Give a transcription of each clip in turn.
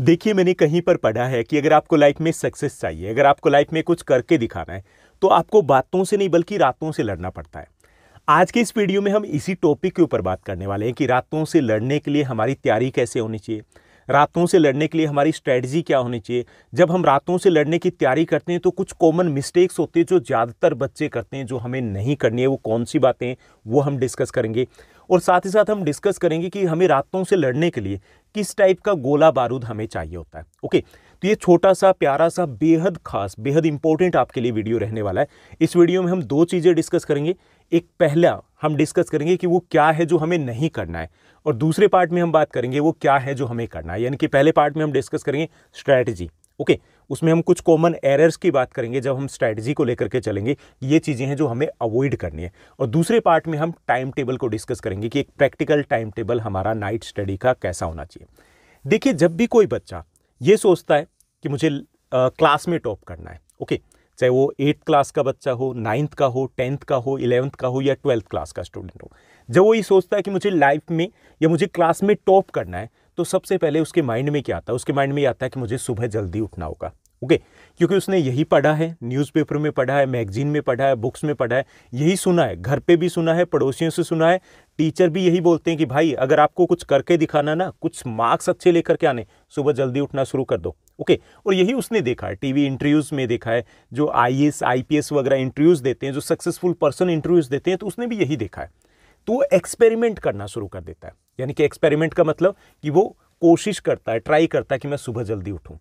देखिए मैंने कहीं पर पढ़ा है कि अगर आपको लाइफ में सक्सेस चाहिए अगर आपको लाइफ में कुछ करके दिखाना है तो आपको बातों से नहीं बल्कि रातों से लड़ना पड़ता है आज के इस वीडियो में हम इसी टॉपिक के ऊपर बात करने वाले हैं कि रातों से लड़ने के लिए हमारी तैयारी कैसे होनी चाहिए रातों से लड़ने के लिए हमारी स्ट्रैटी क्या होनी चाहिए जब हम रातों से लड़ने की तैयारी करते हैं तो कुछ कॉमन मिस्टेक्स होते हैं जो ज़्यादातर बच्चे करते हैं जो हमें नहीं करनी है वो कौन सी बातें वो हम डिस्कस करेंगे और साथ ही साथ हम डिस्कस करेंगे कि हमें रातों से लड़ने के लिए किस टाइप का गोला बारूद हमें चाहिए होता है ओके तो ये छोटा सा प्यारा सा बेहद खास बेहद इंपॉर्टेंट आपके लिए वीडियो रहने वाला है इस वीडियो में हम दो चीज़ें डिस्कस करेंगे एक पहला हम डिस्कस करेंगे कि वो क्या है जो हमें नहीं करना है और दूसरे पार्ट में हम बात करेंगे वो क्या है जो हमें करना है यानी कि पहले पार्ट में हम डिस्कस करेंगे स्ट्रैटेजी ओके okay, उसमें हम कुछ कॉमन एरर्स की बात करेंगे जब हम स्ट्रैटेजी को लेकर के चलेंगे ये चीज़ें हैं जो हमें अवॉइड करनी है और दूसरे पार्ट में हम टाइम टेबल को डिस्कस करेंगे कि एक प्रैक्टिकल टाइम टेबल हमारा नाइट स्टडी का कैसा होना चाहिए देखिए जब भी कोई बच्चा ये सोचता है कि मुझे क्लास में टॉप करना है ओके चाहे वो एट्थ क्लास का बच्चा हो नाइन्थ का हो टेंथ का हो इलेवंथ का हो या ट्वेल्थ क्लास का स्टूडेंट हो जब वो ये सोचता है कि मुझे लाइफ में या मुझे क्लास में टॉप करना है तो सबसे पहले उसके माइंड में क्या आता है उसके माइंड में ये आता है कि मुझे सुबह जल्दी उठना होगा ओके क्योंकि उसने यही पढ़ा है न्यूज़पेपर में पढ़ा है मैगजीन में पढ़ा है बुक्स में पढ़ा है यही सुना है घर पे भी सुना है पड़ोसियों से सुना है टीचर भी यही बोलते हैं कि भाई अगर आपको कुछ करके दिखाना ना कुछ मार्क्स अच्छे लेकर के आने सुबह जल्दी उठना शुरू कर दो ओके और यही उसने देखा है टीवी इंटरव्यूज़ में देखा है जो आई एस वगैरह इंटरव्यूज़ देते हैं जो सक्सेसफुल पर्सन इंटरव्यूज़ देते हैं तो उसने भी यही देखा है तो वो एक्सपेरिमेंट करना शुरू कर देता है यानी कि एक्सपेरिमेंट का मतलब कि वो कोशिश करता है ट्राई करता है कि मैं सुबह जल्दी उठूँ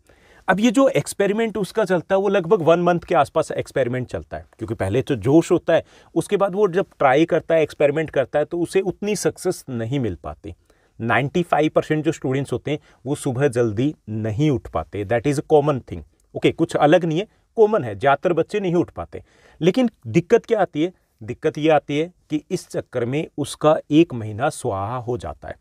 अब ये जो एक्सपेरिमेंट उसका चलता है वो लगभग वन मंथ के आसपास एक्सपेरिमेंट चलता है क्योंकि पहले तो जोश होता है उसके बाद वो जब ट्राई करता है एक्सपेरिमेंट करता है तो उसे उतनी सक्सेस नहीं मिल पाती 95 परसेंट जो स्टूडेंट्स होते हैं वो सुबह जल्दी नहीं उठ पाते that is a common thing okay कुछ अलग नहीं है कॉमन है ज़्यादातर बच्चे नहीं उठ पाते लेकिन दिक्कत क्या आती है दिक्कत ये आती है कि इस चक्कर में उसका एक महीना स्वाहा हो जाता है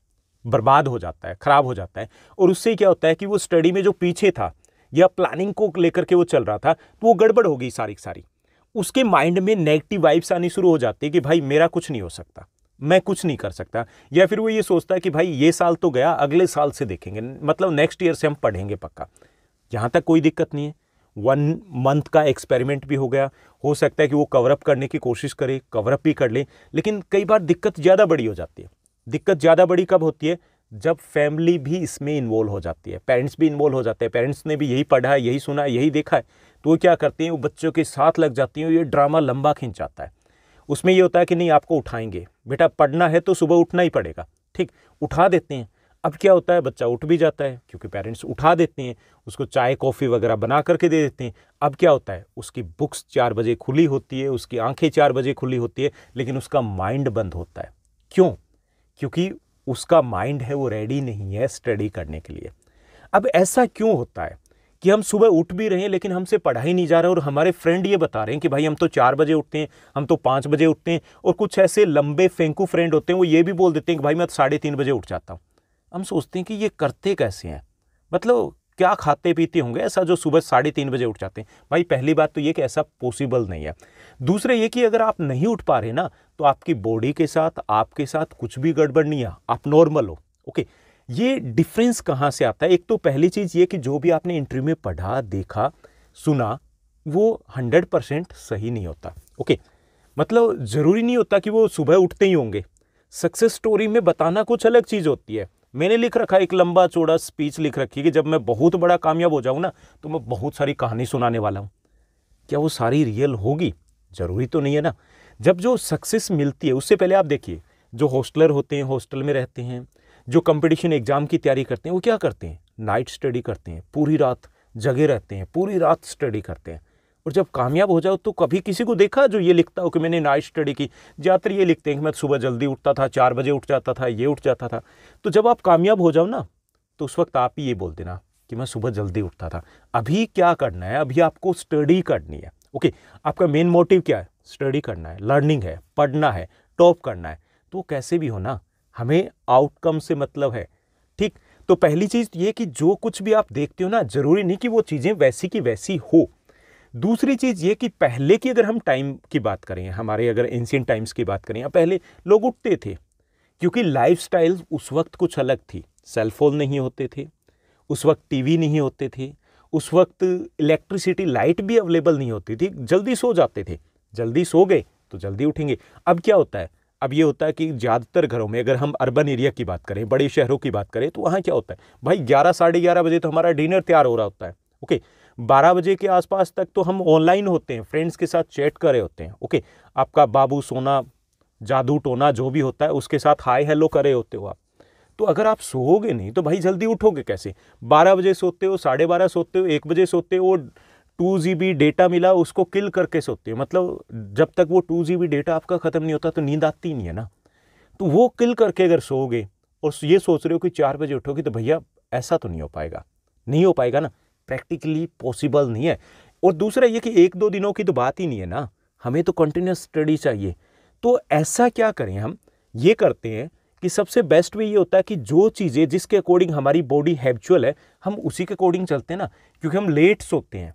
बर्बाद हो जाता है ख़राब हो जाता है और उससे क्या होता है कि वो स्टडी में जो पीछे था या प्लानिंग को लेकर के वो चल रहा था तो वो गड़बड़ हो गई सारी सारी उसके माइंड में नेगेटिव वाइब्स आनी शुरू हो जाती है कि भाई मेरा कुछ नहीं हो सकता मैं कुछ नहीं कर सकता या फिर वो ये सोचता है कि भाई ये साल तो गया अगले साल से देखेंगे मतलब नेक्स्ट ईयर से हम पढ़ेंगे पक्का यहाँ तक कोई दिक्कत नहीं है वन मंथ का एक्सपेरिमेंट भी हो गया हो सकता है कि वो कवरअप करने की कोशिश करे कवरअप भी कर ले लेकिन कई बार दिक्कत ज़्यादा बड़ी हो जाती है दिक्कत ज़्यादा बड़ी कब होती है जब फैमिली भी इसमें इन्वॉल्व हो जाती है पेरेंट्स भी इन्वॉल्व हो जाते हैं पेरेंट्स ने भी यही पढ़ा है यही सुना है यही देखा है तो वो क्या करते हैं वो बच्चों के साथ लग जाती हैं ये ड्रामा लंबा खींच जाता है उसमें ये होता है कि नहीं आपको उठाएंगे बेटा पढ़ना है तो सुबह उठना ही पड़ेगा ठीक उठा देते हैं अब क्या होता है बच्चा उठ भी जाता है क्योंकि पेरेंट्स उठा देते हैं उसको चाय कॉफ़ी वगैरह बना करके दे देते हैं अब क्या होता है उसकी बुक्स चार बजे खुली होती है उसकी आंखें चार बजे खुली होती है लेकिन उसका माइंड बंद होता है क्यों क्योंकि उसका माइंड है वो रेडी नहीं है स्टडी करने के लिए अब ऐसा क्यों होता है कि हम सुबह उठ भी रहे हैं लेकिन हमसे पढ़ाई नहीं जा रहा और हमारे फ्रेंड ये बता रहे हैं कि भाई हम तो चार बजे उठते हैं हम तो पाँच बजे उठते हैं और कुछ ऐसे लंबे फेंकू फ्रेंड होते हैं वो ये भी बोल देते हैं कि भाई मैं तो साढ़े तीन बजे उठ जाता हूँ हम सोचते हैं कि ये करते कैसे हैं मतलब क्या खाते पीते होंगे ऐसा जो सुबह साढ़े तीन बजे उठ जाते हैं भाई पहली बात तो ये कि ऐसा पॉसिबल नहीं है दूसरा ये कि अगर आप नहीं उठ पा रहे ना तो आपकी बॉडी के साथ आपके साथ कुछ भी गड़बड़ नहीं है आप नॉर्मल हो ओके ये डिफरेंस कहाँ से आता है एक तो पहली चीज़ ये कि जो भी आपने इंटरव्यू में पढ़ा देखा सुना वो हंड्रेड परसेंट सही नहीं होता ओके मतलब ज़रूरी नहीं होता कि वो सुबह उठते ही होंगे सक्सेस स्टोरी में बताना कुछ अलग चीज़ होती है मैंने लिख रखा एक लंबा चौड़ा स्पीच लिख रखी है कि जब मैं बहुत बड़ा कामयाब हो जाऊँ ना तो मैं बहुत सारी कहानी सुनाने वाला हूँ क्या वो सारी रियल होगी ज़रूरी तो नहीं है ना जब जो सक्सेस मिलती है उससे पहले आप देखिए जो हॉस्टलर होते हैं हॉस्टल में रहते हैं जो कंपटीशन एग्ज़ाम की तैयारी करते हैं वो क्या करते हैं नाइट स्टडी करते हैं पूरी रात जगे रहते हैं पूरी रात स्टडी करते हैं और जब कामयाब हो जाओ तो कभी किसी को देखा जो ये लिखता हो कि मैंने नाइट स्टडी की ज़्यादातर ये लिखते हैं कि मैं सुबह जल्दी उठता था चार बजे उठ जाता था ये उठ जाता था तो जब आप कामयाब हो जाओ ना तो उस वक्त आप ही ये बोल देना कि मैं सुबह जल्दी उठता था अभी क्या करना है अभी आपको स्टडी करनी है ओके आपका मेन मोटिव क्या है स्टडी करना है लर्निंग है पढ़ना है टॉप करना है तो कैसे भी हो ना हमें आउटकम से मतलब है ठीक तो पहली चीज़ ये कि जो कुछ भी आप देखते हो ना ज़रूरी नहीं कि वो चीज़ें वैसी की वैसी हो दूसरी चीज़ ये कि पहले की अगर हम टाइम की बात करें हमारे अगर एंशियन टाइम्स की बात करें पहले लोग उठते थे क्योंकि लाइफ उस वक्त कुछ अलग थी सेलफोन नहीं होते थे उस वक्त टीवी नहीं होते थे उस वक्त इलेक्ट्रिसिटी लाइट भी अवेलेबल नहीं होती थी जल्दी सो जाते थे जल्दी सो गए तो जल्दी उठेंगे अब क्या होता है अब ये होता है कि ज़्यादातर घरों में अगर हम अर्बन एरिया की बात करें बड़े शहरों की बात करें तो वहाँ क्या होता है भाई ग्यारह साढ़े ग्यारह बजे तो हमारा डिनर तैयार हो रहा होता है ओके बारह बजे के आसपास तक तो हम ऑनलाइन होते हैं फ्रेंड्स के साथ चैट कर रहे होते हैं ओके आपका बाबू सोना जादू टोना जो भी होता है उसके साथ हाय हेलो करे होते हो आप तो अगर आप सोओगे नहीं तो भाई जल्दी उठोगे कैसे बारह बजे सोते हो साढ़े बारह सोते हो एक बजे सोते हो टू जी बी डेटा मिला उसको किल करके सोते हो मतलब जब तक वो टू जी बी डेटा आपका ख़त्म नहीं होता तो नींद आती नहीं है ना तो वो किल करके अगर सोओगे और ये सोच रहे हो कि चार बजे उठोगे तो भैया ऐसा तो नहीं हो पाएगा नहीं हो पाएगा ना प्रैक्टिकली पॉसिबल नहीं है और दूसरा ये कि एक दो दिनों की तो बात ही नहीं है ना हमें तो कंटिन्यूस स्टडी चाहिए तो ऐसा क्या करें हम ये करते हैं कि सबसे बेस्ट वे ये होता है कि जो चीज़ें जिसके अकॉर्डिंग हमारी बॉडी हैबिचुअल है हम उसी के अकॉर्डिंग चलते हैं ना क्योंकि हम लेट सोते हैं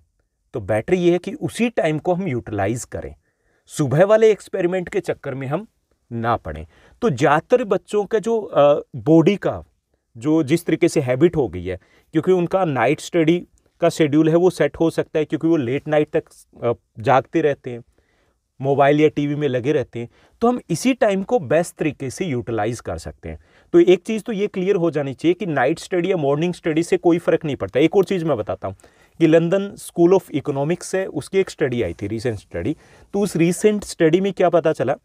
तो बेटर ये है कि उसी टाइम को हम यूटिलाइज करें सुबह वाले एक्सपेरिमेंट के चक्कर में हम ना पड़ें तो ज़्यादातर बच्चों का जो बॉडी का जो जिस तरीके से हैबिट हो गई है क्योंकि उनका नाइट स्टडी का शेड्यूल है वो सेट हो सकता है क्योंकि वो लेट नाइट तक जागते रहते हैं मोबाइल या टीवी में लगे रहते हैं तो हम इसी टाइम को बेस्ट तरीके से यूटिलाइज़ कर सकते हैं तो एक चीज़ तो ये क्लियर हो जानी चाहिए कि नाइट स्टडी या मॉर्निंग स्टडी से कोई फ़र्क नहीं पड़ता एक और चीज़ मैं बताता हूँ कि लंदन स्कूल ऑफ इकोनॉमिक्स है उसकी एक स्टडी आई थी रिसेंट स्टडी तो उस रिसेंट स्टडी में क्या पता चला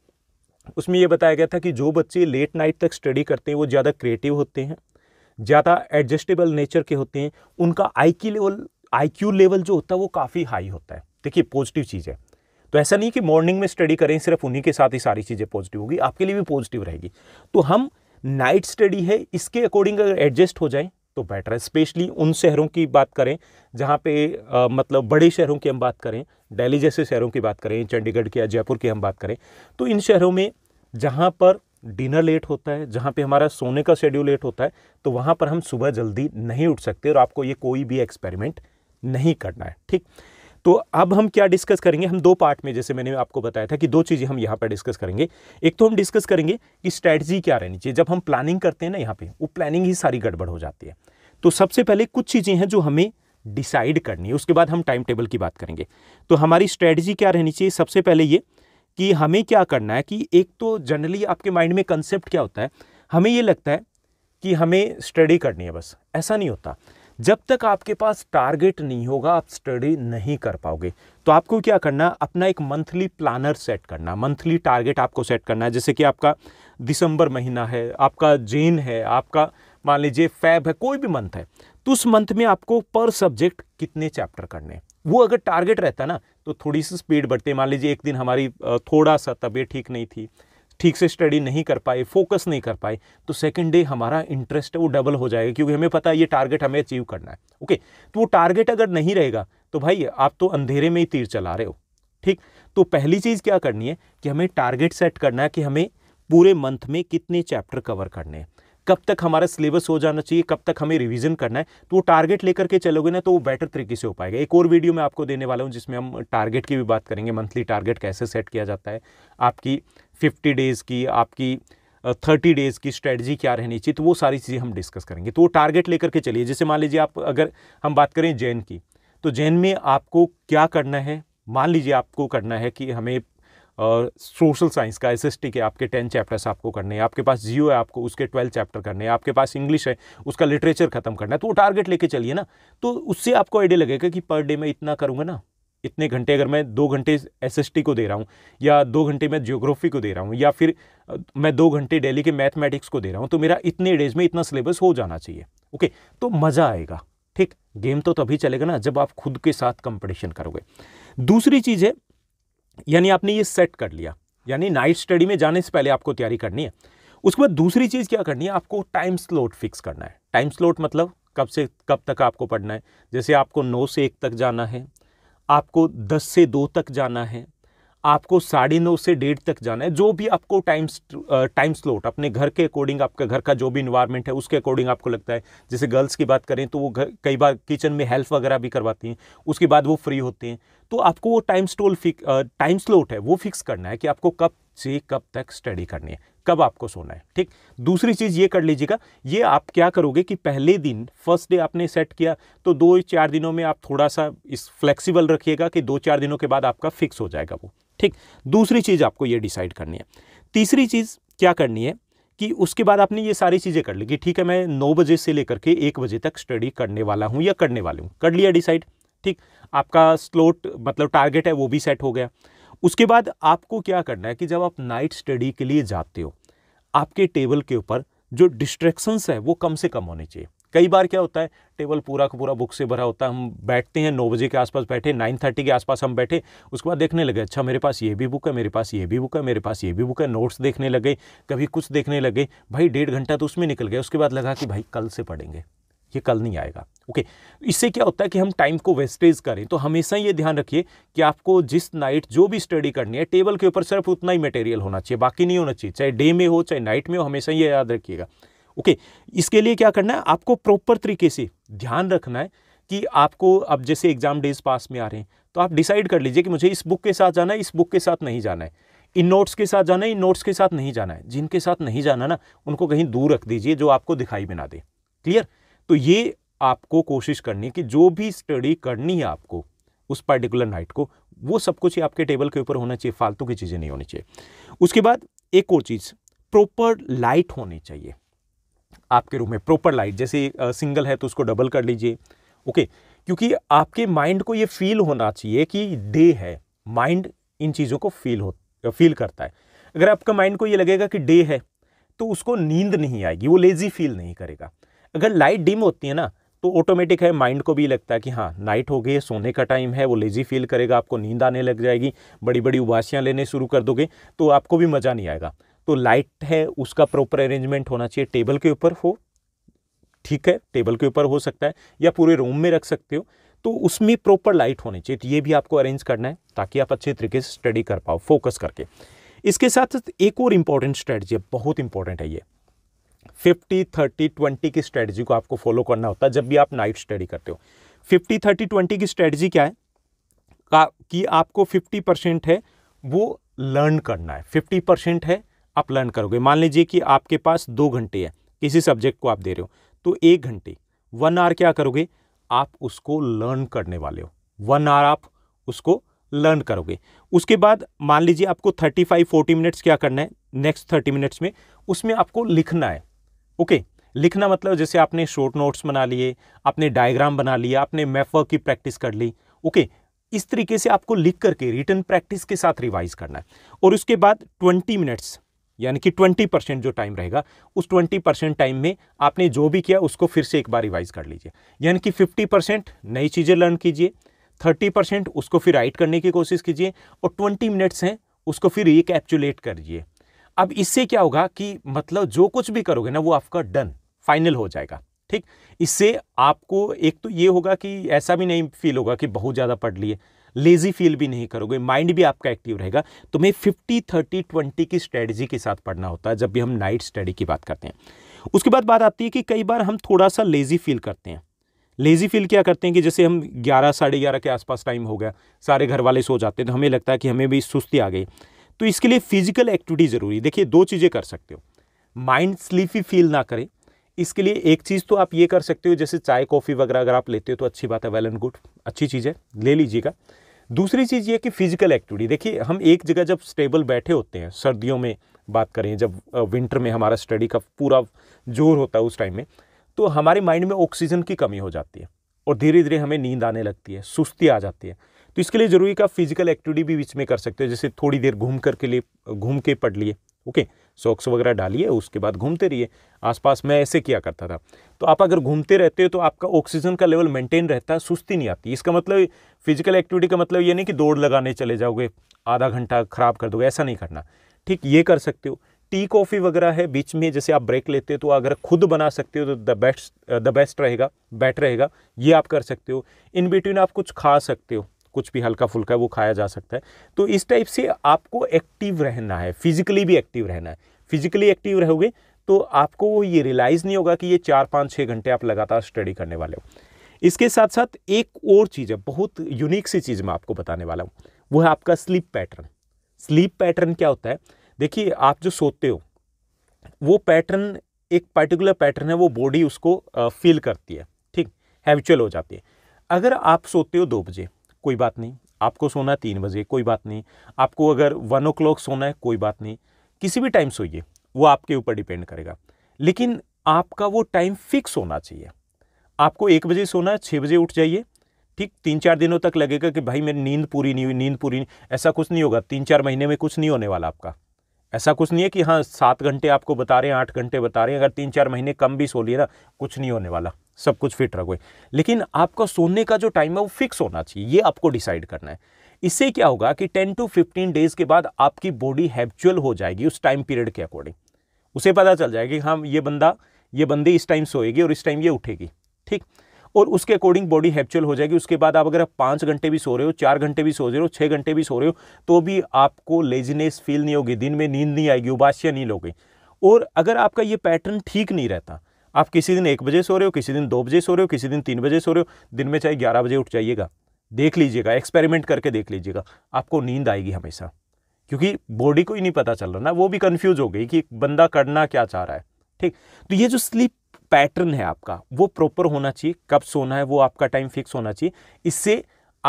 उसमें यह बताया गया था कि जो बच्चे लेट नाइट तक स्टडी करते हैं वो ज़्यादा क्रिएटिव होते हैं ज़्यादा एडजस्टेबल नेचर के होते हैं उनका आई की लेवल आई क्यू लेवल जो होता है वो काफ़ी हाई होता है देखिए पॉजिटिव चीज़ है तो ऐसा नहीं कि मॉर्निंग में स्टडी करें सिर्फ उन्हीं के साथ ही सारी चीज़ें पॉजिटिव होगी आपके लिए भी पॉजिटिव रहेगी तो हम नाइट स्टडी है इसके अकॉर्डिंग अगर एडजस्ट हो जाए तो बेटर है स्पेशली उन शहरों की बात करें जहाँ पे आ, मतलब बड़े शहरों की हम बात करें दिल्ली जैसे शहरों की बात करें चंडीगढ़ की या जयपुर की हम बात करें तो इन शहरों में जहाँ पर डिनर लेट होता है जहाँ पे हमारा सोने का शेड्यूल लेट होता है तो वहाँ पर हम सुबह जल्दी नहीं उठ सकते और आपको ये कोई भी एक्सपेरिमेंट नहीं करना है ठीक तो अब हम क्या डिस्कस करेंगे हम दो पार्ट में जैसे मैंने आपको बताया था कि दो चीज़ें हम यहाँ पर डिस्कस करेंगे एक तो हम डिस्कस करेंगे कि स्ट्रैटजी क्या रहनी चाहिए जब हम प्लानिंग करते हैं ना यहाँ पर वो प्लानिंग ही सारी गड़बड़ हो जाती है तो सबसे पहले कुछ चीज़ें हैं जो हमें डिसाइड करनी है उसके बाद हम टाइम टेबल की बात करेंगे तो हमारी स्ट्रैटजी क्या रहनी चाहिए सबसे पहले ये कि हमें क्या करना है कि एक तो जनरली आपके माइंड में कंसेप्ट क्या होता है हमें ये लगता है कि हमें स्टडी करनी है बस ऐसा नहीं होता जब तक आपके पास टारगेट नहीं होगा आप स्टडी नहीं कर पाओगे तो आपको क्या करना अपना एक मंथली प्लानर सेट करना मंथली टारगेट आपको सेट करना है जैसे कि आपका दिसंबर महीना है आपका जेन है आपका मान लीजिए फैब है कोई भी मंथ है तो उस मंथ में आपको पर सब्जेक्ट कितने चैप्टर करने हैं वो अगर टारगेट रहता ना तो थोड़ी सी स्पीड बढ़ती मान लीजिए एक दिन हमारी थोड़ा सा तबीयत ठीक नहीं थी ठीक से स्टडी नहीं कर पाए फोकस नहीं कर पाए तो सेकेंड डे हमारा इंटरेस्ट है वो डबल हो जाएगा क्योंकि हमें पता है ये टारगेट हमें अचीव करना है ओके तो वो टारगेट अगर नहीं रहेगा तो भाई आप तो अंधेरे में ही तीर चला रहे हो ठीक तो पहली चीज़ क्या करनी है कि हमें टारगेट सेट करना है कि हमें पूरे मंथ में कितने चैप्टर कवर करने हैं कब तक हमारा सिलेबस हो जाना चाहिए कब तक हमें रिविजन करना है तो वो टारगेट लेकर के चलोगे ना तो वो बेटर तरीके से हो पाएगा एक और वीडियो मैं आपको देने वाला हूँ जिसमें हम टारगेट की भी बात करेंगे मंथली टारगेट कैसे सेट किया जाता है आपकी फिफ्टी डेज़ की आपकी थर्टी डेज़ की स्ट्रेटजी क्या रहनी चाहिए तो वो सारी चीज़ें हम डिस्कस करेंगे तो वो टारगेट लेकर के चलिए जैसे मान लीजिए आप अगर हम बात करें जैन की तो जैन में आपको क्या करना है मान लीजिए आपको करना है कि हमें सोशल साइंस का एस के आपके टेन चैप्टर्स आपको करने हैं आपके पास जियो है आपको उसके ट्वेल्व चैप्टर करने हैं आपके पास इंग्लिश है उसका लिटरेचर खत्म करना है तो वो टारगेट लेके चलिए ना तो उससे आपको आइडिया लगेगा कि पर डे मैं इतना करूँगा ना इतने घंटे अगर मैं दो घंटे एस को दे रहा हूँ या दो घंटे मैं जियोग्राफी को दे रहा हूँ या फिर मैं दो घंटे डेली के मैथमेटिक्स को दे रहा हूँ तो मेरा इतने डेज में इतना सिलेबस हो जाना चाहिए ओके तो मज़ा आएगा ठीक गेम तो तभी चलेगा ना जब आप खुद के साथ कंपटीशन करोगे दूसरी चीज़ है यानी आपने ये सेट कर लिया यानी नाइट स्टडी में जाने से पहले आपको तैयारी करनी है उसके बाद दूसरी चीज़ क्या करनी है आपको टाइम स्लॉट फिक्स करना है टाइम स्लॉट मतलब कब से कब तक आपको पढ़ना है जैसे आपको नौ से एक तक जाना है आपको दस से दो तक जाना है आपको साढ़े नौ से डेढ़ तक जाना है जो भी आपको टाइम टाइम स्लोट अपने घर के अकॉर्डिंग आपका घर का जो भी इन्वायरमेंट है उसके अकॉर्डिंग आपको लगता है जैसे गर्ल्स की बात करें तो वो घर कई बार किचन में हेल्प वगैरह भी करवाती हैं उसके बाद वो फ्री होते हैं तो आपको वो टाइम स्टोल फिक टाइम स्लोट है वो फिक्स करना है कि आपको कब से कब तक स्टडी करनी है कब आपको सोना है ठीक दूसरी चीज़ ये कर लीजिएगा ये आप क्या करोगे कि पहले दिन फर्स्ट डे आपने सेट किया तो दो चार दिनों में आप थोड़ा सा इस फ्लेक्सिबल रखिएगा कि दो चार दिनों के बाद आपका फिक्स हो जाएगा वो ठीक दूसरी चीज़ आपको ये डिसाइड करनी है तीसरी चीज़ क्या करनी है कि उसके बाद आपने ये सारी चीज़ें कर ली कि ठीक है मैं नौ बजे से लेकर के एक बजे तक स्टडी करने वाला हूँ या करने वाले हूँ कर लिया डिसाइड ठीक आपका स्लोट मतलब टारगेट है वो भी सेट हो गया उसके बाद आपको क्या करना है कि जब आप नाइट स्टडी के लिए जाते हो आपके टेबल के ऊपर जो डिस्ट्रैक्शंस है वो कम से कम होने चाहिए कई बार क्या होता है टेबल पूरा का पूरा बुक से भरा होता है हम बैठते हैं नौ बजे के आसपास बैठे नाइन थर्टी के आसपास हम बैठे उसके बाद देखने लगे अच्छा मेरे पास ये भी बुक है मेरे पास ये भी बुक है मेरे पास ये भी बुक है नोट्स देखने लगे कभी कुछ देखने लगे भाई डेढ़ घंटा तो उसमें निकल गया उसके बाद लगा कि भाई कल से पढ़ेंगे ये कल नहीं आएगा ओके okay. इससे क्या होता है कि हम टाइम को वेस्टेज करें तो हमेशा ये ध्यान रखिए कि आपको जिस नाइट जो भी स्टडी करनी है टेबल के ऊपर सिर्फ उतना ही मटेरियल होना चाहिए बाकी नहीं होना चाहिए चाहे डे में हो चाहे नाइट में हो हमेशा ये याद रखिएगा ओके okay. इसके लिए क्या करना है आपको प्रॉपर तरीके से ध्यान रखना है कि आपको अब जैसे एग्जाम डेज पास में आ रहे हैं तो आप डिसाइड कर लीजिए कि मुझे इस बुक के साथ जाना है इस बुक के साथ नहीं जाना है इन नोट्स के साथ जाना है इन नोट्स के साथ नहीं जाना है जिनके साथ नहीं जाना ना उनको कहीं दूर रख दीजिए जो आपको दिखाई बिना दे क्लियर तो ये आपको कोशिश करनी है कि जो भी स्टडी करनी है आपको उस पर्टिकुलर नाइट को वो सब कुछ ही आपके टेबल के ऊपर होना चाहिए फालतू की चीज़ें नहीं होनी चाहिए उसके बाद एक और चीज़ प्रॉपर लाइट होनी चाहिए आपके रूम में प्रॉपर लाइट जैसे सिंगल है तो उसको डबल कर लीजिए ओके क्योंकि आपके माइंड को ये फील होना चाहिए कि डे है माइंड इन चीज़ों को फील हो फील करता है अगर आपका माइंड को ये लगेगा कि डे है तो उसको नींद नहीं आएगी वो लेज़ी फील नहीं करेगा अगर लाइट डिम होती है ना तो ऑटोमेटिक है माइंड को भी लगता है कि हाँ नाइट हो गई है सोने का टाइम है वो लेजी फील करेगा आपको नींद आने लग जाएगी बड़ी बड़ी उबासियाँ लेने शुरू कर दोगे तो आपको भी मज़ा नहीं आएगा तो लाइट है उसका प्रॉपर अरेंजमेंट होना चाहिए टेबल के ऊपर हो ठीक है टेबल के ऊपर हो सकता है या पूरे रूम में रख सकते हो तो उसमें प्रॉपर लाइट होनी चाहिए तो ये भी आपको अरेंज करना है ताकि आप अच्छे तरीके से स्टडी कर पाओ फोकस करके इसके साथ एक और इम्पॉर्टेंट स्ट्रेटजी बहुत इंपॉर्टेंट है ये फिफ्टी थर्टी ट्वेंटी की स्ट्रेटजी को आपको फॉलो करना होता है जब भी आप नाइट स्टडी करते हो फिफ्टी थर्टी ट्वेंटी की स्ट्रेटजी क्या है का, कि आपको फिफ्टी परसेंट है वो लर्न करना है फिफ्टी परसेंट है आप लर्न करोगे मान लीजिए कि आपके पास दो घंटे है किसी सब्जेक्ट को आप दे रहे हो तो एक घंटे वन आवर क्या करोगे आप उसको लर्न करने वाले हो वन आवर आप उसको लर्न करोगे उसके बाद मान लीजिए आपको थर्टी फाइव फोर्टी मिनट्स क्या करना है नेक्स्ट थर्टी मिनट्स में उसमें आपको लिखना है ओके लिखना मतलब जैसे आपने शॉर्ट नोट्स बना लिए आपने डायग्राम बना लिया आपने मैपवर्क की प्रैक्टिस कर ली ओके इस तरीके से आपको लिख करके रिटर्न प्रैक्टिस के साथ रिवाइज करना है और उसके बाद ट्वेंटी मिनट्स यानी कि ट्वेंटी परसेंट जो टाइम रहेगा उस ट्वेंटी परसेंट टाइम में आपने जो भी किया उसको फिर से एक बार रिवाइज कर लीजिए यानी कि फिफ्टी परसेंट नई चीज़ें लर्न कीजिए थर्टी परसेंट उसको फिर राइट करने की कोशिश कीजिए और ट्वेंटी मिनट्स हैं उसको फिर रिकैप्चुलेट करिए अब इससे क्या होगा कि मतलब जो कुछ भी करोगे ना वो आपका डन फाइनल हो जाएगा ठीक इससे आपको एक तो ये होगा कि ऐसा भी नहीं फील होगा कि बहुत ज़्यादा पढ़ लिए लेजी फील भी नहीं करोगे माइंड भी आपका एक्टिव रहेगा तुम्हें फिफ्टी थर्टी ट्वेंटी की स्ट्रेटजी के साथ पढ़ना होता है जब भी हम नाइट स्टडी की बात करते हैं उसके बाद बात आती है कि कई बार हम थोड़ा सा लेजी फील करते हैं लेज़ी फील क्या करते हैं कि जैसे हम ग्यारह साढ़े ग्यारह के आसपास टाइम हो गया सारे घर वाले सो जाते हैं तो हमें लगता है कि हमें भी सुस्ती आ गई तो इसके लिए फिजिकल एक्टिविटी ज़रूरी है देखिए दो चीज़ें कर सकते हो माइंड स्लीपी फील ना करें इसके लिए एक चीज़ तो आप ये कर सकते हो जैसे चाय कॉफ़ी वगैरह अगर आप लेते हो तो अच्छी बात है वेल एंड गुड अच्छी चीज़ है ले लीजिएगा दूसरी चीज़ ये कि फिजिकल एक्टिविटी देखिए हम एक जगह जब स्टेबल बैठे होते हैं सर्दियों में बात करें जब विंटर में हमारा स्टडी का पूरा जोर होता है उस टाइम में तो हमारे माइंड में ऑक्सीजन की कमी हो जाती है और धीरे धीरे हमें नींद आने लगती है सुस्ती आ जाती है तो इसके लिए ज़रूरी का फिजिकल एक्टिविटी भी बीच में कर सकते हो जैसे थोड़ी देर घूम कर के लिए घूम के पढ़ लिए ओके सॉक्स वगैरह डालिए उसके बाद घूमते रहिए आसपास मैं ऐसे किया करता था तो आप अगर घूमते रहते हो तो आपका ऑक्सीजन का लेवल मेंटेन रहता है सुस्ती नहीं आती इसका मतलब फिजिकल एक्टिविटी का मतलब ये नहीं कि दौड़ लगाने चले जाओगे आधा घंटा ख़राब कर दोगे ऐसा नहीं करना ठीक ये कर सकते हो टी कॉफ़ी वगैरह है बीच में जैसे आप ब्रेक लेते हो तो अगर खुद बना सकते हो तो द बेस्ट द बेस्ट रहेगा बेटर रहेगा ये आप कर सकते हो इन बिटवीन आप कुछ खा सकते हो कुछ भी हल्का फुल्का वो खाया जा सकता है तो इस टाइप से आपको एक्टिव रहना है फिजिकली भी एक्टिव रहना है फिजिकली एक्टिव रहोगे तो आपको वो ये रियलाइज़ नहीं होगा कि ये चार पाँच छः घंटे आप लगातार स्टडी करने वाले हो इसके साथ साथ एक और चीज़ है बहुत यूनिक सी चीज़ मैं आपको बताने वाला हूँ वो है आपका स्लीप पैटर्न स्लीप पैटर्न क्या होता है देखिए आप जो सोते हो वो पैटर्न एक पर्टिकुलर पैटर्न है वो बॉडी उसको फील करती है ठीक हैबिचुअल हो जाती है अगर आप सोते हो दो बजे कोई बात नहीं आपको सोना है तीन बजे कोई बात नहीं आपको अगर वन ओ सोना है कोई बात नहीं किसी भी टाइम सोइए वो आपके ऊपर डिपेंड करेगा लेकिन आपका वो टाइम फिक्स होना चाहिए आपको एक बजे सोना है छः बजे उठ जाइए ठीक तीन चार दिनों तक लगेगा कि भाई मेरी नींद पूरी नहीं हुई नींद पूरी नहीं ऐसा कुछ नहीं होगा तीन चार महीने में कुछ नहीं होने वाला आपका ऐसा कुछ नहीं है कि हाँ सात घंटे आपको बता रहे हैं आठ घंटे बता रहे हैं अगर तीन चार महीने कम भी सो लिए ना कुछ नहीं होने वाला सब कुछ फिट रखोगे लेकिन आपका सोने का जो टाइम है वो फिक्स होना चाहिए ये आपको डिसाइड करना है इससे क्या होगा कि 10 टू 15 डेज के बाद आपकी बॉडी हैबचुअल हो जाएगी उस टाइम पीरियड के अकॉर्डिंग उसे पता चल जाएगा कि हाँ ये बंदा ये बंदी इस टाइम सोएगी और इस टाइम ये उठेगी ठीक और उसके अकॉर्डिंग बॉडी हैबचुअल हो जाएगी उसके बाद आप अगर आप पाँच घंटे भी सो रहे हो चार घंटे भी सो रहे हो छः घंटे भी सो रहे हो तो भी आपको लेजीनेस फील नहीं होगी दिन में नींद नहीं आएगी उबासियाँ नहीं लोगे और अगर आपका ये पैटर्न ठीक नहीं रहता आप किसी दिन एक बजे सो रहे हो किसी दिन दो बजे सो रहे हो किसी दिन तीन बजे सो रहे हो दिन में चाहे ग्यारह बजे उठ जाइएगा देख लीजिएगा एक्सपेरिमेंट करके देख लीजिएगा आपको नींद आएगी हमेशा क्योंकि बॉडी को ही नहीं पता चल रहा ना वो भी कन्फ्यूज हो गई कि बंदा करना क्या चाह रहा है ठीक तो ये जो स्लीप पैटर्न है आपका वो प्रॉपर होना चाहिए कब सोना है वो आपका टाइम फिक्स होना चाहिए इससे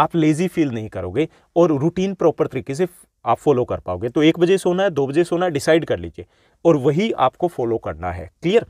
आप लेजी फील नहीं करोगे और रूटीन प्रॉपर तरीके से आप फॉलो कर पाओगे तो एक बजे सोना है दो बजे सोना है डिसाइड कर लीजिए और वही आपको फॉलो करना है क्लियर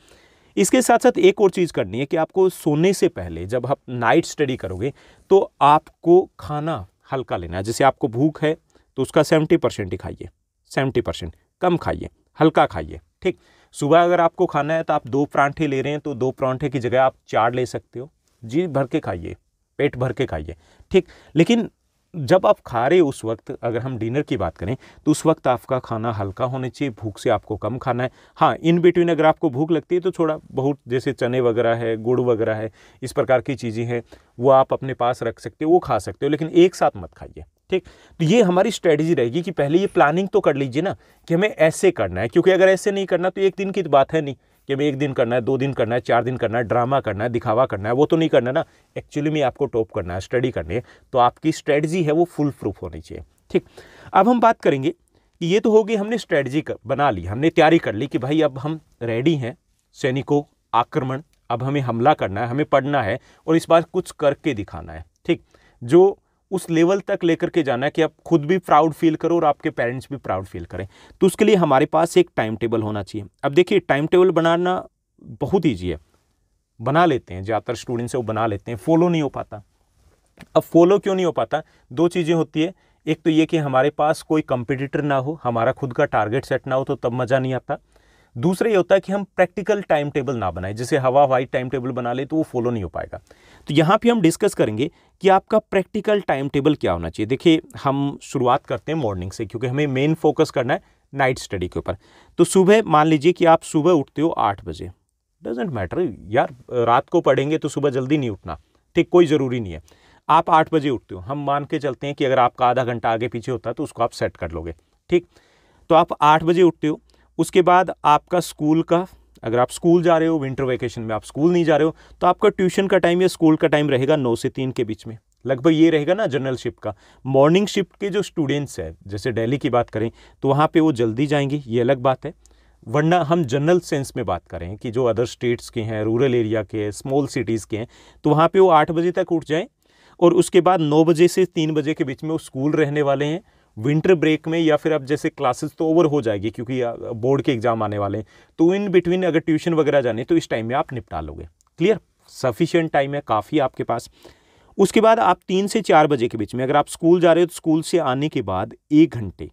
इसके साथ साथ एक और चीज़ करनी है कि आपको सोने से पहले जब आप नाइट स्टडी करोगे तो आपको खाना हल्का लेना है जैसे आपको भूख है तो उसका सेवेंटी परसेंट ही खाइए सेवेंटी परसेंट कम खाइए हल्का खाइए ठीक सुबह अगर आपको खाना है तो आप दो परांठे ले रहे हैं तो दो परांठे की जगह आप चार ले सकते हो जी भर के खाइए पेट भर के खाइए ठीक लेकिन जब आप खा रहे उस वक्त अगर हम डिनर की बात करें तो उस वक्त आपका खाना हल्का होना चाहिए भूख से आपको कम खाना है हाँ इन बिटवीन अगर आपको भूख लगती है तो थोड़ा बहुत जैसे चने वगैरह है गुड़ वगैरह है इस प्रकार की चीज़ें हैं वो आप अपने पास रख सकते हो वो खा सकते हो लेकिन एक साथ मत खाइए ठीक तो ये हमारी स्ट्रेटजी रहेगी कि पहले ये प्लानिंग तो कर लीजिए ना कि हमें ऐसे करना है क्योंकि अगर ऐसे नहीं करना तो एक दिन की तो बात है नहीं कि भाई एक दिन करना है दो दिन करना है चार दिन करना है ड्रामा करना है दिखावा करना है वो तो नहीं करना ना एक्चुअली में आपको टॉप करना है स्टडी करनी है तो आपकी स्ट्रेटजी है वो फुल प्रूफ होनी चाहिए ठीक अब हम बात करेंगे कि ये तो होगी हमने स्ट्रेटजी बना ली हमने तैयारी कर ली कि भाई अब हम रेडी हैं सैनिकों आक्रमण अब हमें हमला करना है हमें पढ़ना है और इस बार कुछ करके दिखाना है ठीक जो उस लेवल तक लेकर के जाना है कि आप खुद भी प्राउड फील करो और आपके पेरेंट्स भी प्राउड फील करें तो उसके लिए हमारे पास एक टाइम टेबल होना चाहिए अब देखिए टाइम टेबल बनाना बहुत ईजी है बना लेते हैं ज़्यादातर स्टूडेंट्स से वो बना लेते हैं फॉलो नहीं हो पाता अब फॉलो क्यों नहीं हो पाता दो चीज़ें होती है एक तो ये कि हमारे पास कोई कंपिटिटर ना हो हमारा खुद का टारगेट सेट ना हो तो तब मज़ा नहीं आता दूसरा ये होता है कि हम प्रैक्टिकल टाइम टेबल ना बनाए जैसे हवा हवाई टाइम टेबल बना ले तो वो फॉलो नहीं हो पाएगा तो यहाँ पे हम डिस्कस करेंगे कि आपका प्रैक्टिकल टाइम टेबल क्या होना चाहिए देखिए हम शुरुआत करते हैं मॉर्निंग से क्योंकि हमें मेन फोकस करना है नाइट स्टडी के ऊपर तो सुबह मान लीजिए कि आप सुबह उठते हो आठ बजे डजेंट मैटर यार रात को पढ़ेंगे तो सुबह जल्दी नहीं उठना ठीक कोई ज़रूरी नहीं है आप आठ बजे उठते हो हम मान के चलते हैं कि अगर आपका आधा घंटा आगे पीछे होता है तो उसको आप सेट कर लोगे ठीक तो आप आठ बजे उठते हो उसके बाद आपका स्कूल का अगर आप स्कूल जा रहे हो विंटर वैकेशन में आप स्कूल नहीं जा रहे हो तो आपका ट्यूशन का टाइम या स्कूल का टाइम रहेगा नौ से तीन के बीच में लगभग ये रहेगा ना जनरल शिफ्ट का मॉर्निंग शिफ्ट के जो स्टूडेंट्स हैं जैसे डेली की बात करें तो वहाँ पे वो जल्दी जाएंगी ये अलग बात है वरना हम जनरल सेंस में बात करें कि जो अदर स्टेट्स के हैं रूरल एरिया के हैं स्मॉल सिटीज़ के हैं तो वहाँ पे वो आठ बजे तक उठ जाएं और उसके बाद नौ बजे से तीन बजे के बीच में वो स्कूल रहने वाले हैं विंटर ब्रेक में या फिर अब जैसे क्लासेस तो ओवर हो जाएगी क्योंकि बोर्ड के एग्ज़ाम आने वाले हैं तो इन बिटवीन अगर ट्यूशन वगैरह जाने तो इस टाइम में आप निपटा लोगे क्लियर सफिशियंट टाइम है काफ़ी आपके पास उसके बाद आप तीन से चार बजे के बीच में अगर आप स्कूल जा रहे हो तो स्कूल से आने के बाद एक घंटे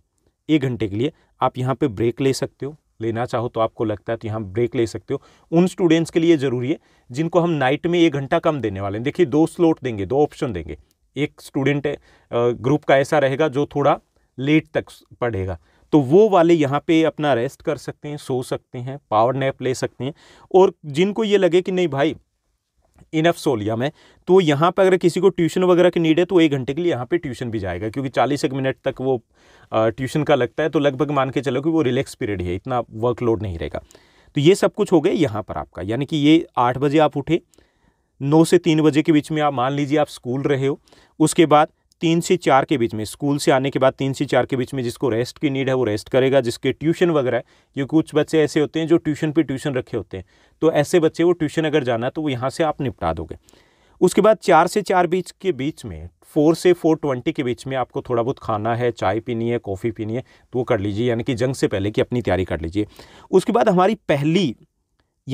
एक घंटे के लिए आप यहाँ पर ब्रेक ले सकते हो लेना चाहो तो आपको लगता है तो यहाँ ब्रेक ले सकते हो उन स्टूडेंट्स के लिए ज़रूरी है जिनको हम नाइट में एक घंटा कम देने वाले हैं देखिए दो स्लोट देंगे दो ऑप्शन देंगे एक स्टूडेंट ग्रुप का ऐसा रहेगा जो थोड़ा लेट तक पढ़ेगा तो वो वाले यहाँ पे अपना रेस्ट कर सकते हैं सो सकते हैं पावर नैप ले सकते हैं और जिनको ये लगे कि नहीं भाई इनफ सो लिया मैं तो यहाँ पर अगर किसी को ट्यूशन वगैरह की नीड है तो एक घंटे के लिए यहाँ पे ट्यूशन भी जाएगा क्योंकि चालीस एक मिनट तक वो ट्यूशन का लगता है तो लगभग मान के चलो कि वो रिलैक्स पीरियड है इतना वर्कलोड नहीं रहेगा तो ये सब कुछ हो गया यहाँ पर आपका यानी कि ये आठ बजे आप उठे नौ से तीन बजे के बीच में आप मान लीजिए आप स्कूल रहे हो उसके बाद तीन से चार के बीच में स्कूल से आने के बाद तीन से चार के बीच में जिसको रेस्ट की नीड है वो रेस्ट करेगा जिसके ट्यूशन वगैरह ये कुछ बच्चे ऐसे होते हैं जो ट्यूशन पे ट्यूशन रखे होते हैं तो ऐसे बच्चे वो ट्यूशन अगर जाना है तो वो यहाँ से आप निपटा दोगे उसके बाद चार से चार बीच के बीच में फोर से फोर ट्वेंटी के बीच में आपको थोड़ा बहुत खाना है चाय पीनी है कॉफ़ी पीनी है तो वो कर लीजिए यानी कि जंग से पहले की अपनी तैयारी कर लीजिए उसके बाद हमारी पहली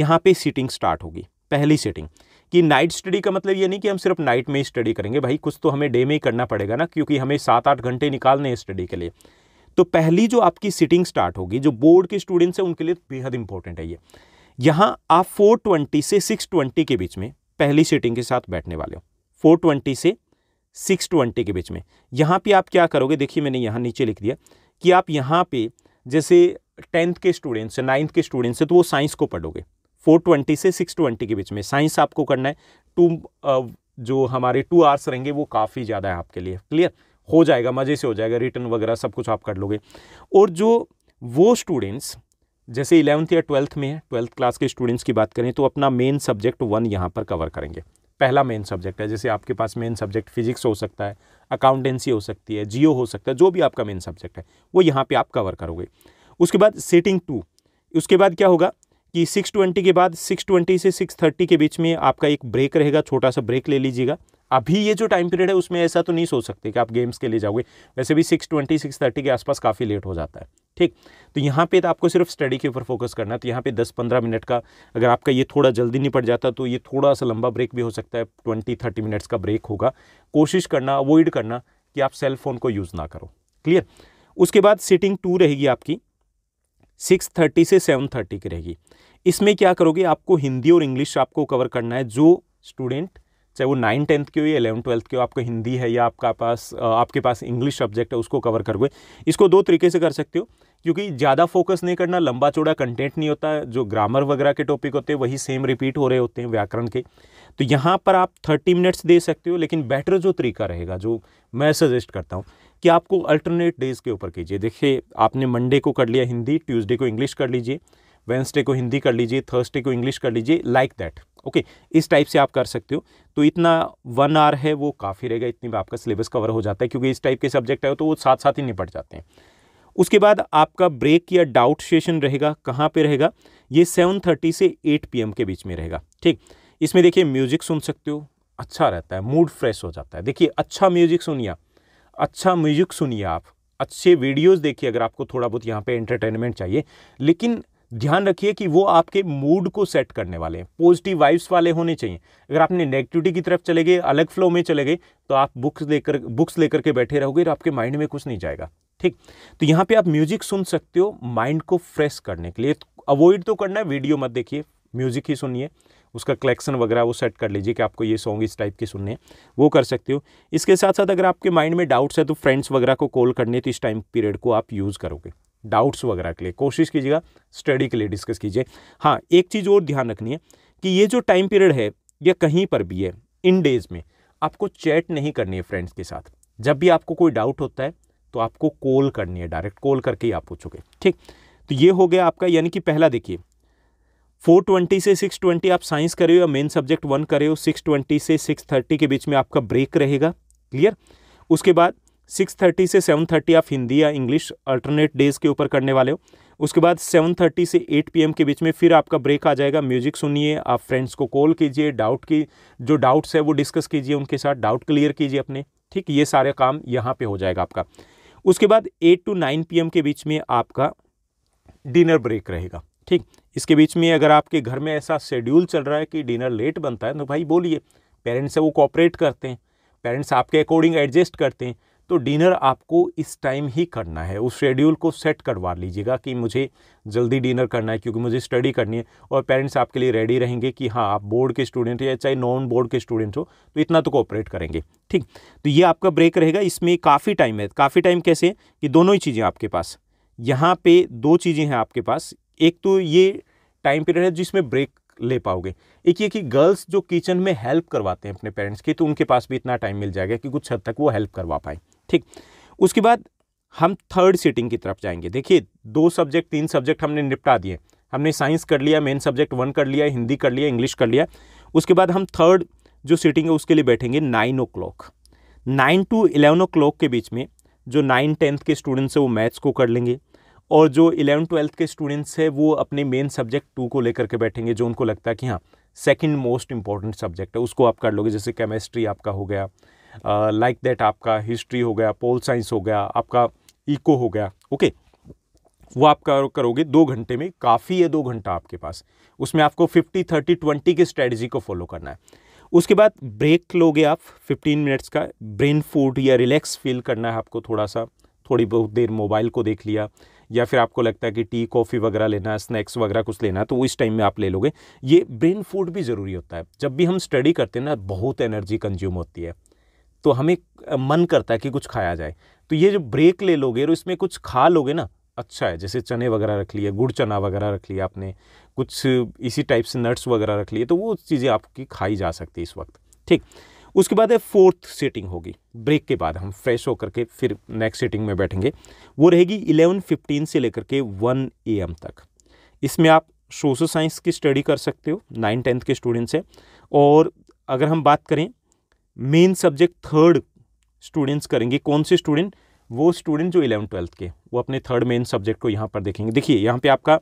यहाँ पे सीटिंग स्टार्ट होगी पहली सीटिंग कि नाइट स्टडी का मतलब ये नहीं कि हम सिर्फ नाइट में ही स्टडी करेंगे भाई कुछ तो हमें डे में ही करना पड़ेगा ना क्योंकि हमें सात आठ घंटे निकालने हैं स्टडी के लिए तो पहली जो आपकी सिटिंग स्टार्ट होगी जो बोर्ड के स्टूडेंट्स हैं उनके लिए बेहद इंपॉर्टेंट है ये यहाँ आप फोर से सिक्स के बीच में पहली सिटिंग के साथ बैठने वाले हो फोर से सिक्स के बीच में यहाँ पर आप क्या करोगे देखिए मैंने यहाँ नीचे लिख दिया कि आप यहाँ पर जैसे टेंथ के स्टूडेंट्स नाइन्थ के स्टूडेंट्स हैं तो वो साइंस को पढ़ोगे 420 से 620 के बीच में साइंस आपको करना है टू जो हमारे टू आवर्स रहेंगे वो काफ़ी ज़्यादा है आपके लिए क्लियर हो जाएगा मज़े से हो जाएगा रिटर्न वगैरह सब कुछ आप कर लोगे और जो वो स्टूडेंट्स जैसे इलेवंथ या ट्वेल्थ में है ट्वेल्थ क्लास के स्टूडेंट्स की बात करें तो अपना मेन सब्जेक्ट वन यहाँ पर कवर करेंगे पहला मेन सब्जेक्ट है जैसे आपके पास मेन सब्जेक्ट फिजिक्स हो सकता है अकाउंटेंसी हो सकती है जियो हो सकता है जो भी आपका मेन सब्जेक्ट है वो यहाँ पे आप कवर करोगे उसके बाद सेटिंग टू उसके बाद क्या होगा कि 620 के बाद 620 से 630 के बीच में आपका एक ब्रेक रहेगा छोटा सा ब्रेक ले लीजिएगा अभी ये जो टाइम पीरियड है उसमें ऐसा तो नहीं सोच सकते कि आप गेम्स के लिए जाओगे वैसे भी 620 630 के आसपास काफ़ी लेट हो जाता है ठीक तो यहाँ पे तो आपको सिर्फ स्टडी के ऊपर फोकस करना है तो यहाँ पे 10-15 मिनट का अगर आपका ये थोड़ा जल्दी नहीं पड़ जाता तो ये थोड़ा सा लंबा ब्रेक भी हो सकता है ट्वेंटी थर्टी मिनट्स का ब्रेक होगा कोशिश करना अवॉइड करना कि आप सेल फोन को यूज़ ना करो क्लियर उसके बाद सिटिंग टू रहेगी आपकी सिक्स थर्टी से सेवन थर्टी की रहेगी इसमें क्या करोगे आपको हिंदी और इंग्लिश आपको कवर करना है जो स्टूडेंट चाहे वो नाइन टेंथ के हो या इलेवन ट्वेल्थ के हो आपको हिंदी है या आपका पास आपके पास इंग्लिश सब्जेक्ट है उसको कवर करोगे इसको दो तरीके से कर सकते हो क्योंकि ज़्यादा फोकस नहीं करना लंबा चौड़ा कंटेंट नहीं होता जो ग्रामर वगैरह के टॉपिक होते हैं वही सेम रिपीट हो रहे होते हैं व्याकरण के तो यहाँ पर आप थर्टी मिनट्स दे सकते हो लेकिन बेटर जो तरीका रहेगा जो मैं सजेस्ट करता हूँ कि आपको अल्टरनेट डेज़ के ऊपर कीजिए देखिए आपने मंडे को कर लिया हिंदी ट्यूजडे को इंग्लिश कर लीजिए वेंसडे को हिंदी कर लीजिए थर्सडे को इंग्लिश कर लीजिए लाइक दैट ओके इस टाइप से आप कर सकते हो तो इतना वन आवर है वो काफ़ी रहेगा इतनी भी आपका सिलेबस कवर हो जाता है क्योंकि इस टाइप के सब्जेक्ट है तो वो साथ साथ ही निपट जाते हैं उसके बाद आपका ब्रेक या डाउट सेशन रहेगा कहाँ पर रहेगा ये सेवन से एट पी के बीच में रहेगा ठीक इसमें देखिए म्यूजिक सुन सकते हो अच्छा रहता है मूड फ्रेश हो जाता है देखिए अच्छा म्यूजिक सुनिए अच्छा म्यूजिक सुनिए आप अच्छे वीडियोस देखिए अगर आपको थोड़ा बहुत यहाँ पे एंटरटेनमेंट चाहिए लेकिन ध्यान रखिए कि वो आपके मूड को सेट करने वाले हैं पॉजिटिव वाइब्स वाले होने चाहिए अगर आपने नेगेटिविटी की तरफ चले गए अलग फ्लो में चले गए तो आप बुक्स लेकर बुक्स लेकर के बैठे रहोगे और आपके माइंड में कुछ नहीं जाएगा ठीक तो यहाँ पे आप म्यूजिक सुन सकते हो माइंड को फ्रेश करने के लिए अवॉइड तो, तो करना है वीडियो मत देखिए म्यूजिक ही सुनिए उसका कलेक्शन वगैरह वो सेट कर लीजिए कि आपको ये सॉन्ग इस टाइप के सुनने हैं वो कर सकते हो इसके साथ साथ अगर आपके माइंड में डाउट्स है तो फ्रेंड्स वगैरह को कॉल करने तो इस टाइम पीरियड को आप यूज़ करोगे डाउट्स वगैरह के लिए कोशिश कीजिएगा स्टडी के लिए डिस्कस कीजिए हाँ एक चीज़ और ध्यान रखनी है कि ये जो टाइम पीरियड है या कहीं पर भी है इन डेज़ में आपको चैट नहीं करनी है फ्रेंड्स के साथ जब भी आपको कोई डाउट होता है तो आपको कॉल करनी है डायरेक्ट कॉल करके ही आप पूछोगे ठीक तो ये हो गया आपका यानी कि पहला देखिए 420 से 620 आप साइंस करे हो या मेन सब्जेक्ट वन करे हो 620 से 630 के बीच में आपका ब्रेक रहेगा क्लियर उसके बाद सिक्स थर्टी से सेवन थर्टी आप हिंदी या इंग्लिश अल्टरनेट डेज़ के ऊपर करने वाले हो उसके बाद सेवन थर्टी से एट पी के बीच में फिर आपका ब्रेक आ जाएगा म्यूजिक सुनिए आप फ्रेंड्स को कॉल कीजिए डाउट की जो डाउट्स है वो डिस्कस कीजिए उनके साथ डाउट क्लियर कीजिए अपने ठीक ये सारे काम यहाँ पे हो जाएगा आपका उसके बाद एट टू नाइन पी के बीच में आपका डिनर ब्रेक रहेगा ठीक इसके बीच में अगर आपके घर में ऐसा शेड्यूल चल रहा है कि डिनर लेट बनता है तो भाई बोलिए पेरेंट्स से वो कॉपरेट करते हैं पेरेंट्स आपके अकॉर्डिंग एडजस्ट करते हैं तो डिनर आपको इस टाइम ही करना है उस शेड्यूल को सेट करवा लीजिएगा कि मुझे जल्दी डिनर करना है क्योंकि मुझे स्टडी करनी है और पेरेंट्स आपके लिए रेडी रहेंगे कि हाँ आप बोर्ड के स्टूडेंट या चाहे नॉन बोर्ड के स्टूडेंट हो तो इतना तो कोऑपरेट करेंगे ठीक तो ये आपका ब्रेक रहेगा इसमें काफ़ी टाइम है काफ़ी टाइम कैसे कि दोनों ही चीज़ें आपके पास यहाँ पर दो चीज़ें हैं आपके पास एक तो ये टाइम पीरियड है जिसमें ब्रेक ले पाओगे एक ये कि गर्ल्स जो किचन में हेल्प करवाते हैं अपने पेरेंट्स की तो उनके पास भी इतना टाइम मिल जाएगा कि कुछ हद तक वो हेल्प करवा पाएँ ठीक उसके बाद हम थर्ड सीटिंग की तरफ जाएंगे देखिए दो सब्जेक्ट तीन सब्जेक्ट हमने निपटा दिए हमने साइंस कर लिया मेन सब्जेक्ट वन कर लिया हिंदी कर लिया इंग्लिश कर लिया उसके बाद हम थर्ड जो सीटिंग है उसके लिए बैठेंगे nine o'clock nine to eleven o'clock के बीच में जो नाइन टेंथ के स्टूडेंट्स हैं वो मैथ्स को कर लेंगे और जो इलेवन ट्वेल्थ के स्टूडेंट्स हैं वो अपने मेन सब्जेक्ट टू को लेकर के बैठेंगे जो उनको लगता है कि हाँ सेकेंड मोस्ट इंपॉर्टेंट सब्जेक्ट है उसको आप कर लोगे जैसे केमिस्ट्री आपका हो गया लाइक दैट आपका हिस्ट्री हो गया पोल साइंस हो गया आपका इको हो गया ओके okay? वो आप करोगे दो घंटे में काफ़ी है दो घंटा आपके पास उसमें आपको फिफ्टी थर्टी ट्वेंटी की स्ट्रेटजी को फॉलो करना है उसके बाद ब्रेक लोगे आप फिफ्टीन मिनट्स का ब्रेन फूड या रिलैक्स फील करना है आपको थोड़ा सा थोड़ी बहुत देर मोबाइल को देख लिया या फिर आपको लगता है कि टी कॉफ़ी वगैरह लेना है स्नैक्स वगैरह कुछ लेना है तो इस टाइम में आप ले लोगे ये ब्रेन फूड भी ज़रूरी होता है जब भी हम स्टडी करते हैं ना बहुत एनर्जी कंज्यूम होती है तो हमें मन करता है कि कुछ खाया जाए तो ये जो ब्रेक ले लोगे और इसमें कुछ खा लोगे ना अच्छा है जैसे चने वगैरह रख लिए गुड़ चना वगैरह रख लिया आपने कुछ इसी टाइप से नट्स वगैरह रख लिए तो वो चीज़ें आपकी खाई जा सकती है इस वक्त ठीक उसके बाद है फोर्थ सीटिंग होगी ब्रेक के बाद हम फ्रेश होकर के फिर नेक्स्ट सीटिंग में बैठेंगे वो रहेगी इलेवन फिफ्टीन से लेकर के वन ए एम तक इसमें आप सोशल साइंस की स्टडी कर सकते हो नाइन टेंथ के स्टूडेंट्स हैं और अगर हम बात करें मेन सब्जेक्ट थर्ड स्टूडेंट्स करेंगे कौन से स्टूडेंट वो स्टूडेंट जो इलेवन ट्वेल्थ के वो अपने थर्ड मेन सब्जेक्ट को यहाँ पर देखेंगे देखिए यहाँ पे आपका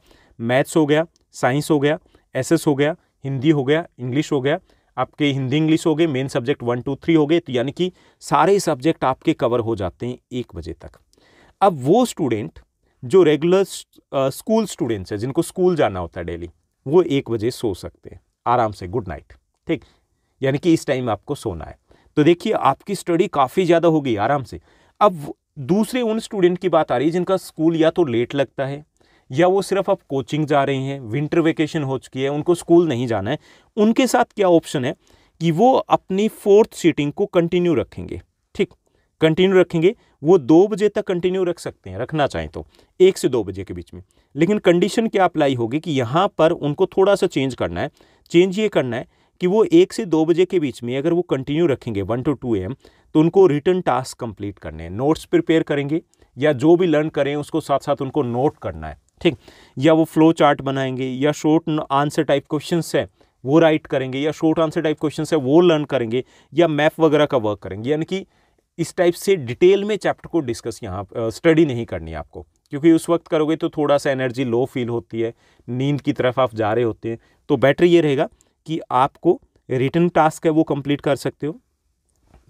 मैथ्स हो गया साइंस हो गया एसएस हो गया हिंदी हो गया इंग्लिश हो गया आपके हिंदी इंग्लिश हो गए main subject one two three हो गए तो यानी कि सारे सब्जेक्ट आपके कवर हो जाते हैं एक बजे तक अब वो स्टूडेंट जो रेगुलर स्कूल स्टूडेंट्स हैं जिनको स्कूल जाना होता है डेली वो एक बजे सो सकते हैं आराम से गुड नाइट ठीक यानी कि इस टाइम आपको सोना है तो देखिए आपकी स्टडी काफ़ी ज़्यादा हो गई आराम से अब दूसरे उन स्टूडेंट की बात आ रही है जिनका स्कूल या तो लेट लगता है या वो सिर्फ अब कोचिंग जा रहे हैं विंटर वेकेशन हो चुकी है उनको स्कूल नहीं जाना है उनके साथ क्या ऑप्शन है कि वो अपनी फोर्थ सीटिंग को कंटिन्यू रखेंगे ठीक कंटिन्यू रखेंगे वो दो बजे तक कंटिन्यू रख सकते हैं रखना चाहें तो एक से दो बजे के बीच में लेकिन कंडीशन क्या अप्लाई होगी कि यहाँ पर उनको थोड़ा सा चेंज करना है चेंज ये करना है कि वो एक से दो बजे के बीच में अगर वो कंटिन्यू रखेंगे वन टू टू एम तो उनको रिटर्न टास्क कंप्लीट करने हैं नोट्स प्रिपेयर करेंगे या जो भी लर्न करें उसको साथ साथ उनको नोट करना है ठीक या वो फ्लो चार्ट बनाएंगे या शॉर्ट आंसर टाइप क्वेश्चन है वो राइट करेंगे या शॉर्ट आंसर टाइप क्वेश्चन है वो लर्न करेंगे या मैप वगैरह का वर्क करेंगे यानी कि इस टाइप से डिटेल में चैप्टर को डिस्कस यहाँ स्टडी नहीं करनी आपको क्योंकि उस वक्त करोगे तो थोड़ा सा एनर्जी लो फील होती है नींद की तरफ आप जा रहे होते हैं तो बेटर ये रहेगा कि आपको रिटर्न टास्क है वो कंप्लीट कर सकते हो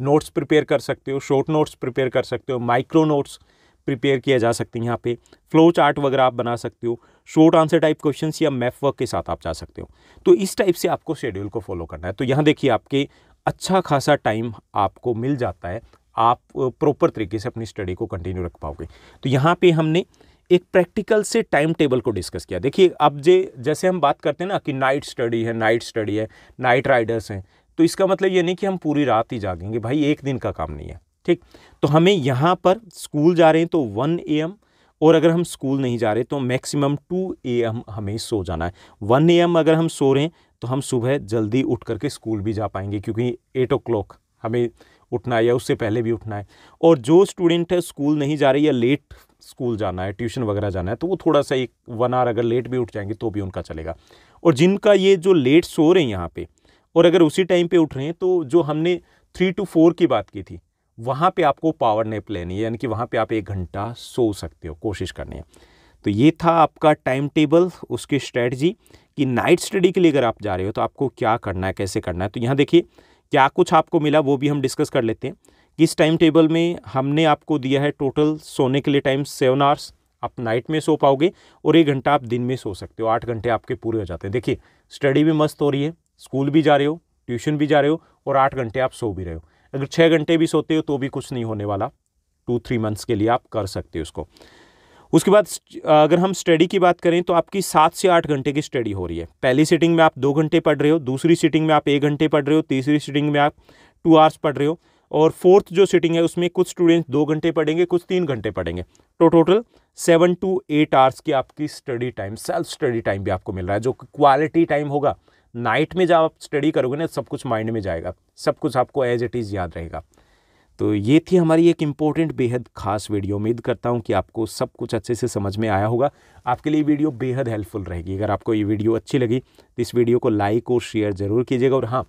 नोट्स प्रिपेयर कर सकते हो शॉर्ट नोट्स प्रिपेयर कर सकते हो माइक्रो नोट्स प्रिपेयर किया जा सकते हैं यहाँ पे फ्लो चार्ट वगैरह आप बना सकते हो शॉर्ट आंसर टाइप क्वेश्चन या मैफ वर्क के साथ आप जा सकते हो तो इस टाइप से आपको शेड्यूल को फॉलो करना है तो यहाँ देखिए आपके अच्छा खासा टाइम आपको मिल जाता है आप प्रॉपर तरीके से अपनी स्टडी को कंटिन्यू रख पाओगे तो यहाँ पे हमने एक प्रैक्टिकल से टाइम टेबल को डिस्कस किया देखिए अब जे जैसे हम बात करते हैं ना कि नाइट स्टडी है नाइट स्टडी है नाइट राइडर्स हैं तो इसका मतलब ये नहीं कि हम पूरी रात ही जागेंगे भाई एक दिन का काम नहीं है ठीक तो हमें यहाँ पर स्कूल जा रहे हैं तो वन ए एम और अगर हम स्कूल नहीं जा रहे तो मैक्सिमम टू ए एम हमें सो जाना है वन ए एम अगर हम सो रहे हैं तो हम सुबह जल्दी उठ करके स्कूल भी जा पाएंगे क्योंकि एट ओ क्लॉक हमें उठना है या उससे पहले भी उठना है और जो स्टूडेंट है स्कूल नहीं जा रही या लेट स्कूल जाना है ट्यूशन वगैरह जाना है तो वो थोड़ा सा एक वन आवर अगर लेट भी उठ जाएंगे तो भी उनका चलेगा और जिनका ये जो लेट सो रहे हैं यहाँ पे और अगर उसी टाइम पे उठ रहे हैं तो जो हमने थ्री टू फोर की बात की थी वहाँ पे आपको पावर नेप लेनी है यानी कि वहाँ पे आप एक घंटा सो सकते हो कोशिश करनी है तो ये था आपका टाइम टेबल उसकी स्ट्रेटजी कि नाइट स्टडी के लिए अगर आप जा रहे हो तो आपको क्या करना है कैसे करना है तो यहाँ देखिए क्या कुछ आपको मिला वो भी हम डिस्कस कर लेते हैं इस टाइम टेबल में हमने आपको दिया है टोटल सोने के लिए टाइम सेवन आवर्स आप नाइट में सो पाओगे और एक घंटा आप दिन में सो सकते हो आठ घंटे आपके पूरे हो जाते हैं देखिए स्टडी भी मस्त हो रही है स्कूल भी जा रहे हो ट्यूशन भी जा रहे हो और आठ घंटे आप सो भी रहे हो अगर छः घंटे भी सोते हो तो भी कुछ नहीं होने वाला टू थ्री मंथ्स के लिए आप कर सकते हो उसको उसके बाद अगर हम स्टडी की बात करें तो आपकी सात से आठ घंटे की स्टडी हो रही है पहली सिटिंग में आप दो घंटे पढ़ रहे हो दूसरी सिटिंग में आप एक घंटे पढ़ रहे हो तीसरी सिटिंग में आप टू आवर्स पढ़ रहे हो और फोर्थ जो सिटिंग है उसमें कुछ स्टूडेंट्स दो घंटे पढ़ेंगे कुछ तीन घंटे पढ़ेंगे तो total seven to eight hours की आपकी study time self study time भी आपको मिल रहा है जो क्वालिटी टाइम होगा नाइट में जब आप स्टडी करोगे ना सब कुछ माइंड में जाएगा सब कुछ आपको एज इट इज़ याद रहेगा तो ये थी हमारी एक इम्पोर्टेंट बेहद खास वीडियो उम्मीद करता हूँ कि आपको सब कुछ अच्छे से समझ में आया होगा आपके लिए वीडियो बेहद हेल्पफुल रहेगी अगर आपको ये वीडियो अच्छी लगी तो इस वीडियो को लाइक और शेयर ज़रूर कीजिएगा और हाँ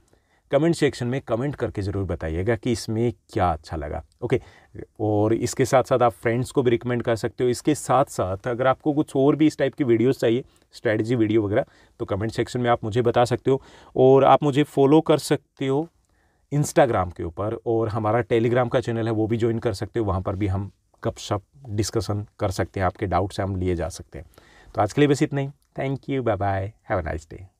कमेंट सेक्शन में कमेंट करके ज़रूर बताइएगा कि इसमें क्या अच्छा लगा ओके और इसके साथ साथ आप फ्रेंड्स को भी रिकमेंड कर सकते हो इसके साथ साथ अगर आपको कुछ और भी इस टाइप की वीडियोस चाहिए स्ट्रैटेजी वीडियो वगैरह तो कमेंट सेक्शन में आप मुझे बता सकते हो और आप मुझे फॉलो कर सकते हो इंस्टाग्राम के ऊपर और हमारा टेलीग्राम का चैनल है वो भी ज्वाइन कर सकते हो वहाँ पर भी हम कप शप डिस्कशन कर सकते हैं आपके डाउट्स हम लिए जा सकते हैं तो आज के लिए बस इतना ही thank you bye bye have a nice day